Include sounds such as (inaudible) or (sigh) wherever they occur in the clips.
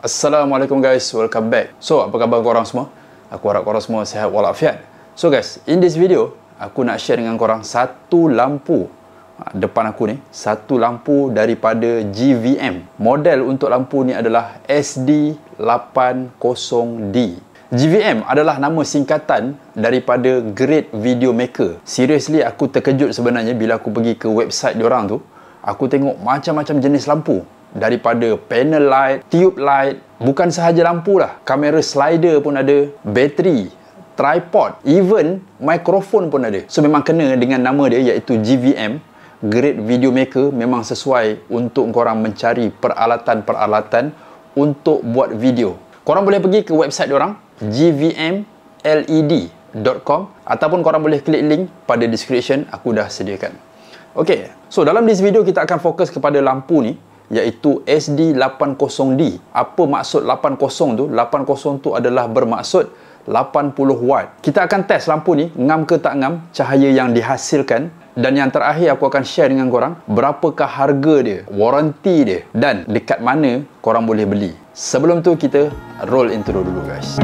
Assalamualaikum guys, welcome back. So, apa khabar korang semua? Aku harap korang semua sihat walafiat. So guys, in this video, aku nak share dengan korang satu lampu ha, depan aku ni, satu lampu daripada GVM. Model untuk lampu ni adalah SD80D. GVM adalah nama singkatan daripada Great Video Maker. Seriously, aku terkejut sebenarnya bila aku pergi ke website diorang tu aku tengok macam-macam jenis lampu daripada panel light, tube light, bukan sahaja lampu lah, kamera slider pun ada, bateri, tripod, even mikrofon pun ada. So memang kena dengan nama dia iaitu GVM, Great Video Maker memang sesuai untuk korang mencari peralatan-peralatan untuk buat video. Korang boleh pergi ke website orang gvmled.com ataupun korang boleh klik link pada description aku dah sediakan. Okey, so dalam this video kita akan fokus kepada lampu ni iaitu SD80D. Apa maksud 80 tu? 80 tu adalah bermaksud 80 watt. Kita akan test lampu ni ngam ke tak ngam cahaya yang dihasilkan dan yang terakhir aku akan share dengan korang berapakah harga dia, waranti dia dan dekat mana korang boleh beli. Sebelum tu kita roll intro dulu guys.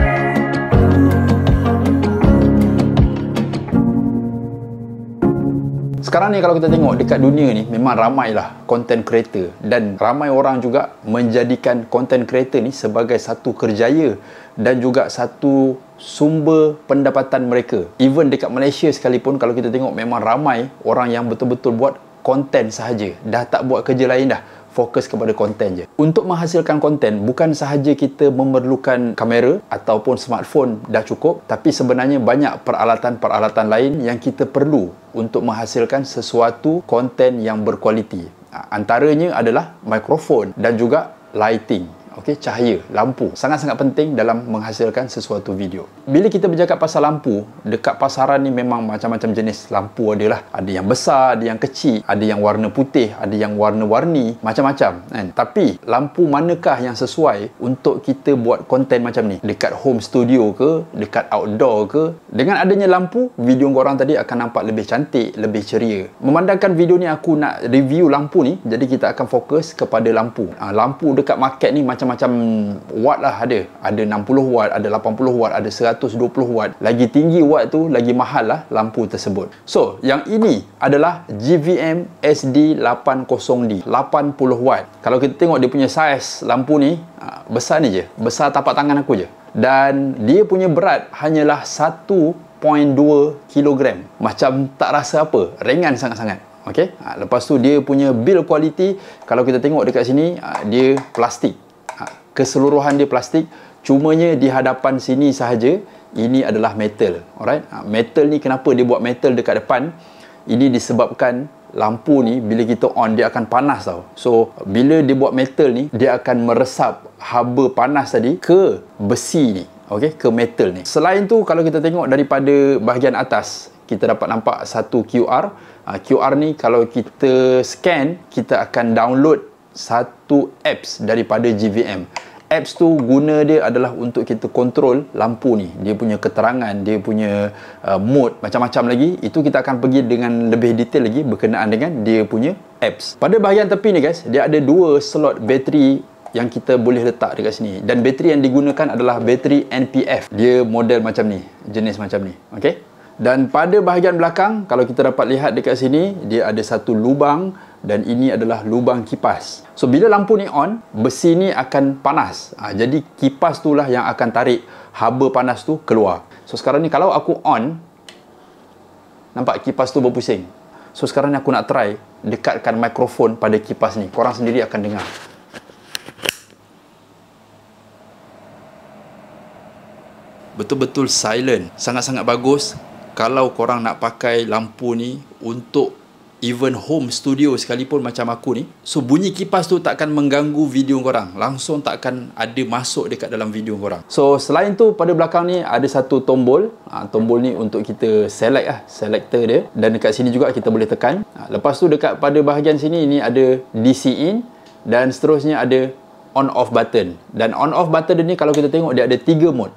sekarang ni kalau kita tengok dekat dunia ni memang ramailah content creator dan ramai orang juga menjadikan content creator ni sebagai satu kerjaya dan juga satu sumber pendapatan mereka even dekat Malaysia sekalipun kalau kita tengok memang ramai orang yang betul-betul buat content sahaja dah tak buat kerja lain dah fokus kepada konten je. Untuk menghasilkan konten, bukan sahaja kita memerlukan kamera ataupun smartphone dah cukup, tapi sebenarnya banyak peralatan-peralatan lain yang kita perlu untuk menghasilkan sesuatu konten yang berkualiti. Antaranya adalah mikrofon dan juga lighting. Okay cahaya lampu sangat-sangat penting dalam menghasilkan sesuatu video bila kita bercakap pasal lampu dekat pasaran ni memang macam-macam jenis lampu ada lah ada yang besar ada yang kecil ada yang warna putih ada yang warna-warni macam-macam kan tapi lampu manakah yang sesuai untuk kita buat konten macam ni dekat home studio ke dekat outdoor ke dengan adanya lampu video korang tadi akan nampak lebih cantik lebih ceria memandangkan video ni aku nak review lampu ni jadi kita akan fokus kepada lampu ha, lampu dekat market ni macam macam watt lah ada ada 60 watt ada 80 watt ada 120 watt lagi tinggi watt tu lagi mahal lah lampu tersebut so yang ini adalah GVM SD80D 80 watt kalau kita tengok dia punya saiz lampu ni ah, besar ni je besar tapak tangan aku je dan dia punya berat hanyalah 1.2 kg macam tak rasa apa ringan sangat-sangat Okey, ah, lepas tu dia punya build quality kalau kita tengok dekat sini ah, dia plastik keseluruhan dia plastik cumanya di hadapan sini sahaja ini adalah metal alright ha, metal ni kenapa dia buat metal dekat depan ini disebabkan lampu ni bila kita on dia akan panas tau so bila dia buat metal ni dia akan meresap haba panas tadi ke besi ni okey ke metal ni selain tu kalau kita tengok daripada bahagian atas kita dapat nampak satu QR ha, QR ni kalau kita scan kita akan download satu apps daripada GVM. Apps tu guna dia adalah untuk kita kontrol lampu ni. Dia punya keterangan, dia punya uh, mode macam-macam lagi. Itu kita akan pergi dengan lebih detail lagi berkenaan dengan dia punya apps. Pada bahagian tepi ni guys, dia ada dua slot bateri yang kita boleh letak dekat sini. Dan bateri yang digunakan adalah bateri NPF. Dia model macam ni, jenis macam ni. okay? Dan pada bahagian belakang, kalau kita dapat lihat dekat sini, dia ada satu lubang dan ini adalah lubang kipas. So bila lampu ni on, besi ni akan panas. Ha, jadi kipas tu lah yang akan tarik haba panas tu keluar. So sekarang ni kalau aku on, nampak kipas tu berpusing. So sekarang ni aku nak try dekatkan mikrofon pada kipas ni. Korang sendiri akan dengar. Betul-betul silent. Sangat-sangat bagus kalau korang nak pakai lampu ni untuk even home studio sekalipun macam aku ni so bunyi kipas tu takkan mengganggu video korang langsung takkan ada masuk dekat dalam video korang so selain tu pada belakang ni ada satu tombol ha, tombol ni untuk kita select lah selector dia dan dekat sini juga kita boleh tekan ha, lepas tu dekat pada bahagian sini ni ada DC in dan seterusnya ada on off button dan on off button dia ni kalau kita tengok dia ada 3 mode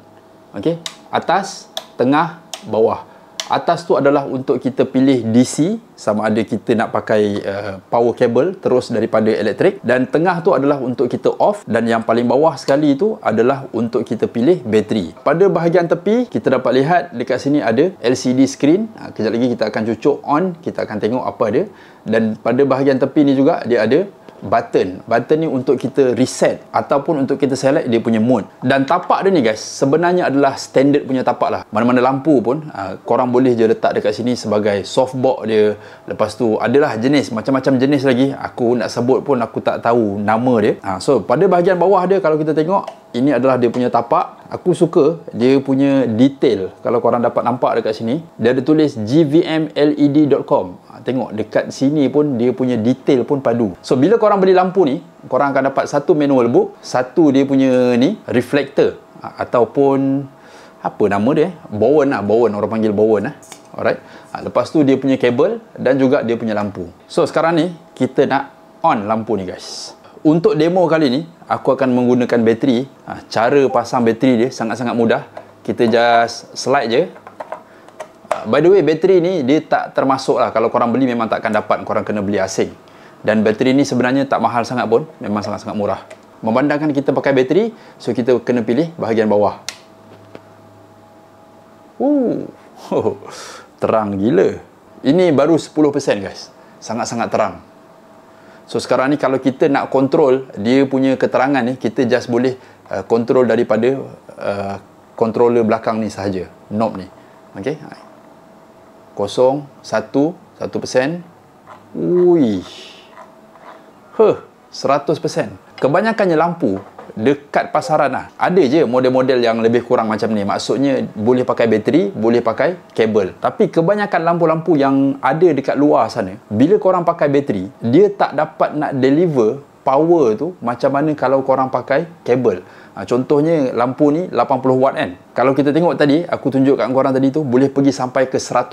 ok atas tengah bawah Atas tu adalah untuk kita pilih DC sama ada kita nak pakai uh, power cable terus daripada elektrik dan tengah tu adalah untuk kita off dan yang paling bawah sekali tu adalah untuk kita pilih bateri. Pada bahagian tepi kita dapat lihat dekat sini ada LCD screen. Ha, kejap lagi kita akan cucuk on, kita akan tengok apa ada dan pada bahagian tepi ni juga dia ada button button ni untuk kita reset ataupun untuk kita select dia punya mode dan tapak dia ni guys sebenarnya adalah standard punya tapak lah mana-mana lampu pun ah, korang boleh je letak dekat sini sebagai softbox dia lepas tu adalah jenis macam-macam jenis lagi aku nak sebut pun aku tak tahu nama dia ah, so pada bahagian bawah dia kalau kita tengok ini adalah dia punya tapak aku suka dia punya detail kalau korang dapat nampak dekat sini dia ada tulis gvmled.com tengok dekat sini pun dia punya detail pun padu so bila korang beli lampu ni korang akan dapat satu manual book satu dia punya ni reflector ha, ataupun apa nama dia eh? bowen lah bowen orang panggil bowen lah alright ha, lepas tu dia punya kabel dan juga dia punya lampu so sekarang ni kita nak on lampu ni guys untuk demo kali ni aku akan menggunakan bateri ha, cara pasang bateri dia sangat-sangat mudah kita just slide je by the way bateri ni dia tak termasuk lah kalau korang beli memang takkan dapat korang kena beli asing dan bateri ni sebenarnya tak mahal sangat pun memang sangat-sangat murah memandangkan kita pakai bateri so kita kena pilih bahagian bawah Ooh. Oh, (laughs) terang gila ini baru 10% guys sangat-sangat terang so sekarang ni kalau kita nak kontrol dia punya keterangan ni kita just boleh uh, kontrol uh, daripada uh, controller belakang ni sahaja knob ni Okay, kosong satu satu persen ui huh seratus persen kebanyakannya lampu dekat pasaran lah ada je model-model yang lebih kurang macam ni maksudnya boleh pakai bateri boleh pakai kabel tapi kebanyakan lampu-lampu yang ada dekat luar sana bila korang pakai bateri dia tak dapat nak deliver power tu macam mana kalau korang pakai kabel ha, contohnya lampu ni 80 watt kan kalau kita tengok tadi aku tunjuk kat korang tadi tu boleh pergi sampai ke 100%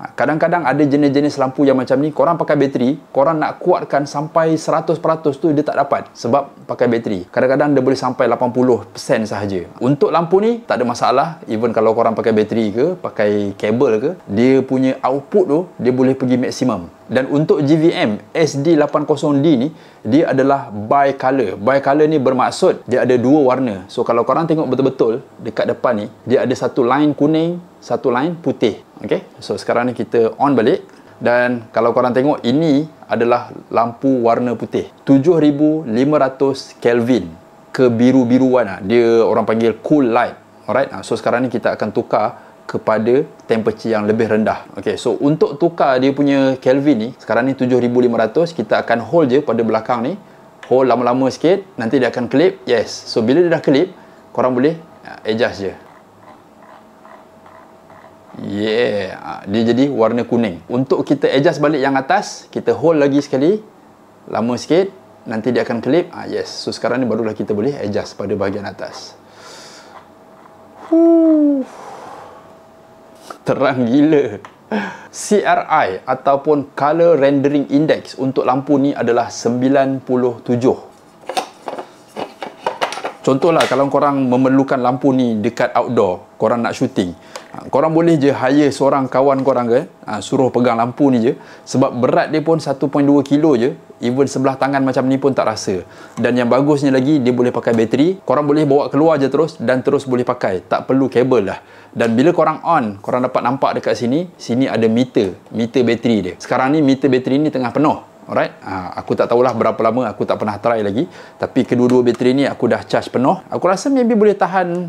ha, kadang-kadang ada jenis-jenis lampu yang macam ni korang pakai bateri korang nak kuatkan sampai 100% tu dia tak dapat sebab pakai bateri kadang-kadang dia boleh sampai 80% sahaja untuk lampu ni tak ada masalah even kalau korang pakai bateri ke pakai kabel ke dia punya output tu dia boleh pergi maksimum dan untuk GVM SD80D ni dia adalah bicolor bicolor ni bermaksud dia ada dua warna so kalau korang tengok betul-betul dekat depan ni dia ada satu line kuning satu line putih Okay. so sekarang ni kita on balik dan kalau korang tengok ini adalah lampu warna putih 7500 Kelvin kebiru-biruan lah. dia orang panggil cool light alright ah, so sekarang ni kita akan tukar kepada temperature yang lebih rendah Okey, so untuk tukar dia punya Kelvin ni sekarang ni 7500 kita akan hold je pada belakang ni hold lama-lama sikit nanti dia akan clip yes so bila dia dah clip korang boleh uh, adjust je yeah uh, dia jadi warna kuning untuk kita adjust balik yang atas kita hold lagi sekali lama sikit nanti dia akan clip Ah yes so sekarang ni barulah kita boleh adjust pada bahagian atas Woo terang gila CRI ataupun Color Rendering Index untuk lampu ni adalah 97 contohlah kalau korang memerlukan lampu ni dekat outdoor korang nak shooting korang boleh je hire seorang kawan korang ke ha, suruh pegang lampu ni je sebab berat dia pun 1.2 kilo je even sebelah tangan macam ni pun tak rasa dan yang bagusnya lagi dia boleh pakai bateri korang boleh bawa keluar je terus dan terus boleh pakai tak perlu kabel lah dan bila korang on korang dapat nampak dekat sini sini ada meter meter bateri dia sekarang ni meter bateri ni tengah penuh Alright, uh, aku tak tahulah berapa lama aku tak pernah try lagi. Tapi kedua-dua bateri ni aku dah charge penuh. Aku rasa maybe boleh tahan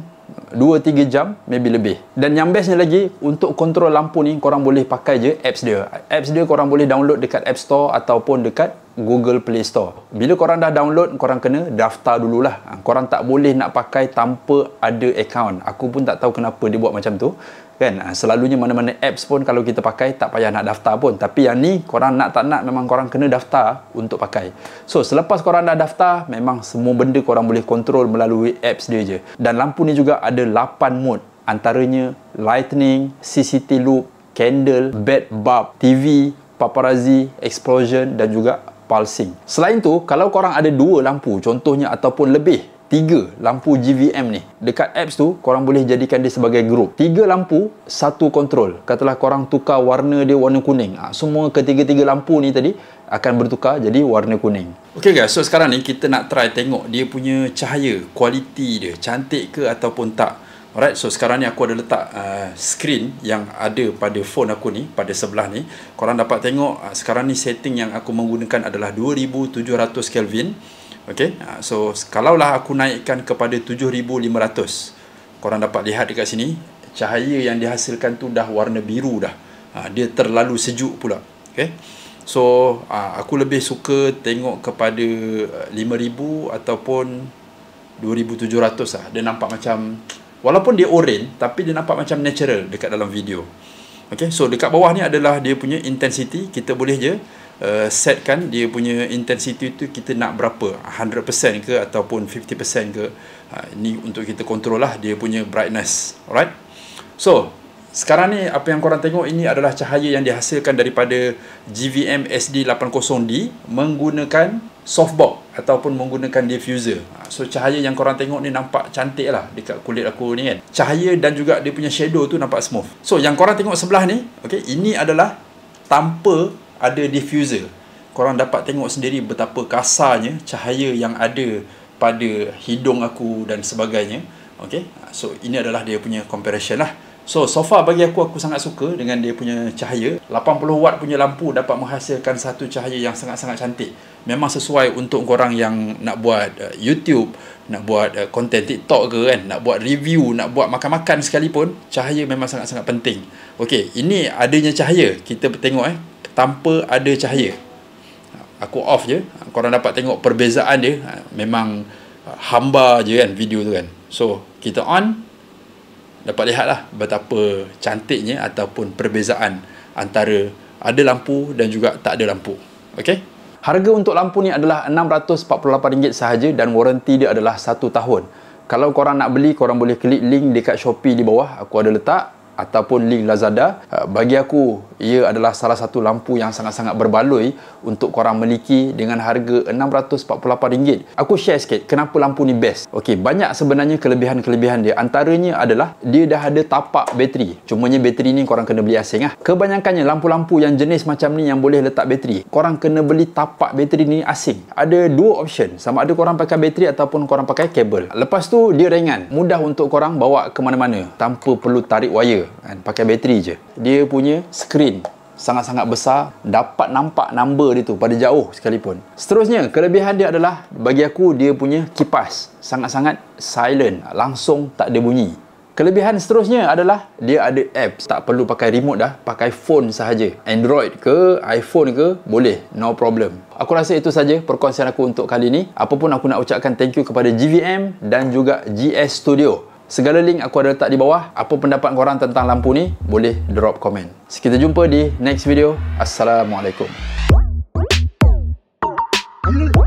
2-3 jam, maybe lebih. Dan yang bestnya lagi, untuk kontrol lampu ni korang boleh pakai je apps dia. Apps dia korang boleh download dekat App Store ataupun dekat Google Play Store. Bila korang dah download, korang kena daftar dululah. Ah, korang tak boleh nak pakai tanpa ada account. Aku pun tak tahu kenapa dia buat macam tu kan ah, selalunya mana-mana apps pun kalau kita pakai tak payah nak daftar pun tapi yang ni korang nak tak nak memang korang kena daftar untuk pakai so selepas korang dah daftar memang semua benda korang boleh kontrol melalui apps dia je dan lampu ni juga ada 8 mode antaranya lightning, CCT loop, candle, bed bulb, TV, paparazzi, explosion dan juga pulsing. Selain tu, kalau korang ada dua lampu contohnya ataupun lebih tiga lampu GVM ni dekat apps tu korang boleh jadikan dia sebagai group tiga lampu satu kontrol katalah korang tukar warna dia warna kuning ha, semua ketiga-tiga lampu ni tadi akan bertukar jadi warna kuning ok guys so sekarang ni kita nak try tengok dia punya cahaya kualiti dia cantik ke ataupun tak alright so sekarang ni aku ada letak uh, screen yang ada pada phone aku ni pada sebelah ni korang dapat tengok uh, sekarang ni setting yang aku menggunakan adalah 2700 Kelvin Okey. Ha, so kalaulah aku naikkan kepada 7500. Korang dapat lihat dekat sini, cahaya yang dihasilkan tu dah warna biru dah. Ha, dia terlalu sejuk pula. Okey. So ha, aku lebih suka tengok kepada 5000 eh, ataupun 2700 ah. Dia nampak macam walaupun dia oren tapi dia nampak macam natural dekat dalam video. Okey. So dekat bawah ni adalah dia punya intensity. Kita boleh je uh, set kan dia punya intensity tu kita nak berapa 100% ke ataupun 50% ke ha, ni untuk kita kontrol lah dia punya brightness alright so sekarang ni apa yang korang tengok ini adalah cahaya yang dihasilkan daripada GVM SD80D menggunakan softbox ataupun menggunakan diffuser ha, so cahaya yang korang tengok ni nampak cantik lah dekat kulit aku ni kan cahaya dan juga dia punya shadow tu nampak smooth so yang korang tengok sebelah ni okay, ini adalah tanpa ada diffuser korang dapat tengok sendiri betapa kasarnya cahaya yang ada pada hidung aku dan sebagainya ok so ini adalah dia punya comparison lah so so far bagi aku aku sangat suka dengan dia punya cahaya 80 watt punya lampu dapat menghasilkan satu cahaya yang sangat-sangat cantik memang sesuai untuk korang yang nak buat uh, youtube nak buat uh, content tiktok ke kan nak buat review nak buat makan-makan sekalipun cahaya memang sangat-sangat penting ok ini adanya cahaya kita tengok eh tanpa ada cahaya aku off je korang dapat tengok perbezaan dia ha, memang hamba je kan video tu kan so kita on dapat lihat lah betapa cantiknya ataupun perbezaan antara ada lampu dan juga tak ada lampu ok harga untuk lampu ni adalah RM648 sahaja dan waranti dia adalah 1 tahun kalau korang nak beli korang boleh klik link dekat Shopee di bawah aku ada letak ataupun link Lazada uh, bagi aku ia adalah salah satu lampu yang sangat-sangat berbaloi untuk korang miliki dengan harga RM648 aku share sikit kenapa lampu ni best ok banyak sebenarnya kelebihan-kelebihan dia antaranya adalah dia dah ada tapak bateri cumanya bateri ni korang kena beli asing lah kebanyakannya lampu-lampu yang jenis macam ni yang boleh letak bateri korang kena beli tapak bateri ni asing ada dua option sama ada korang pakai bateri ataupun korang pakai kabel lepas tu dia ringan mudah untuk korang bawa ke mana-mana tanpa perlu tarik wire kan, pakai bateri je dia punya screen sangat-sangat besar dapat nampak number dia tu pada jauh sekalipun seterusnya kelebihan dia adalah bagi aku dia punya kipas sangat-sangat silent langsung tak ada bunyi Kelebihan seterusnya adalah dia ada apps, tak perlu pakai remote dah, pakai phone sahaja. Android ke iPhone ke boleh, no problem. Aku rasa itu saja perkongsian aku untuk kali ini. Apapun aku nak ucapkan thank you kepada GVM dan juga GS Studio. Segala link aku ada letak di bawah. Apa pendapat korang tentang lampu ni, boleh drop komen. Kita jumpa di next video. Assalamualaikum. Mm-hmm.